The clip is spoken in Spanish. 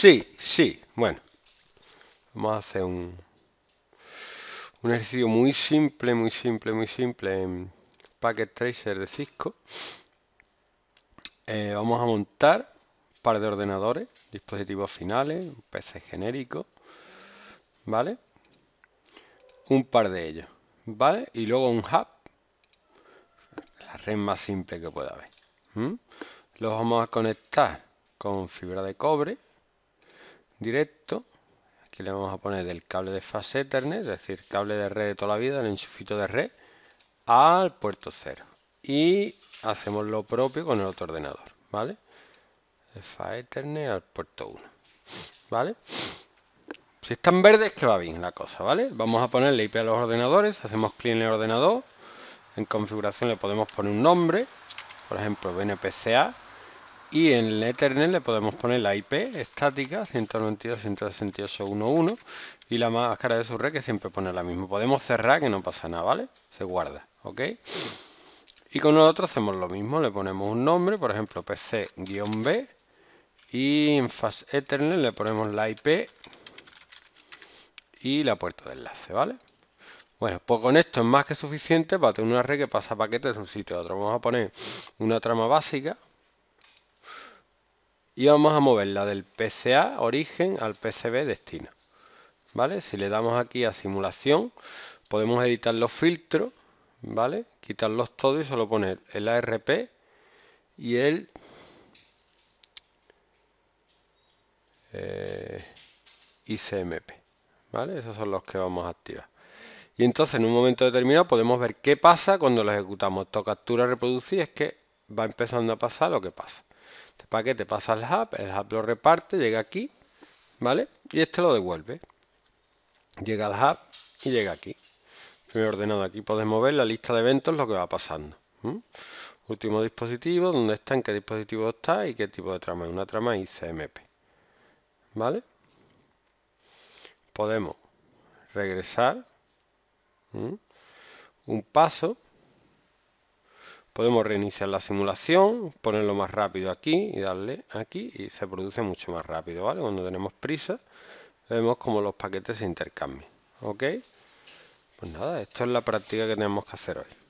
Sí, sí, bueno. Vamos a hacer un, un ejercicio muy simple, muy simple, muy simple en Packet Tracer de Cisco. Eh, vamos a montar un par de ordenadores, dispositivos finales, un PC genérico, ¿vale? Un par de ellos, ¿vale? Y luego un hub, la red más simple que pueda haber. Los vamos a conectar con fibra de cobre, directo. Aquí le vamos a poner del cable de fase Ethernet, es decir, cable de red de toda la vida, el enchufito de red, al puerto 0. Y hacemos lo propio con el otro ordenador, ¿vale? Fa Ethernet al puerto 1, ¿vale? Si están verdes que va bien la cosa, ¿vale? Vamos a ponerle IP a los ordenadores, hacemos clic en el ordenador, en configuración le podemos poner un nombre, por ejemplo, BNPCA, y en el Ethernet le podemos poner la IP estática 192.168.1.1 y la máscara de su red que siempre pone la misma. Podemos cerrar que no pasa nada, ¿vale? Se guarda, ¿ok? Y con nosotros hacemos lo mismo, le ponemos un nombre, por ejemplo PC-B y en Fast Ethernet le ponemos la IP y la puerta de enlace, ¿vale? Bueno, pues con esto es más que suficiente para tener una red que pasa paquetes de un sitio a otro. Vamos a poner una trama básica, y vamos a moverla del PCA origen al PCB destino. ¿Vale? Si le damos aquí a simulación, podemos editar los filtros, ¿vale? Quitarlos todos y solo poner el ARP y el... Eh, ICMP, ¿vale? Esos son los que vamos a activar. Y entonces en un momento determinado podemos ver qué pasa cuando lo ejecutamos. Esto captura reproducir es que va empezando a pasar lo que pasa. Este paquete pasa al hub, el hub lo reparte, llega aquí, ¿vale? Y este lo devuelve. Llega al hub y llega aquí. Primero ordenado, aquí podemos ver la lista de eventos, lo que va pasando. Último dispositivo, dónde está, en qué dispositivo está y qué tipo de trama Una trama ICMP. ¿Vale? Podemos regresar un paso Podemos reiniciar la simulación, ponerlo más rápido aquí y darle aquí y se produce mucho más rápido, ¿vale? Cuando tenemos prisa vemos como los paquetes se intercambian, ¿ok? Pues nada, esto es la práctica que tenemos que hacer hoy.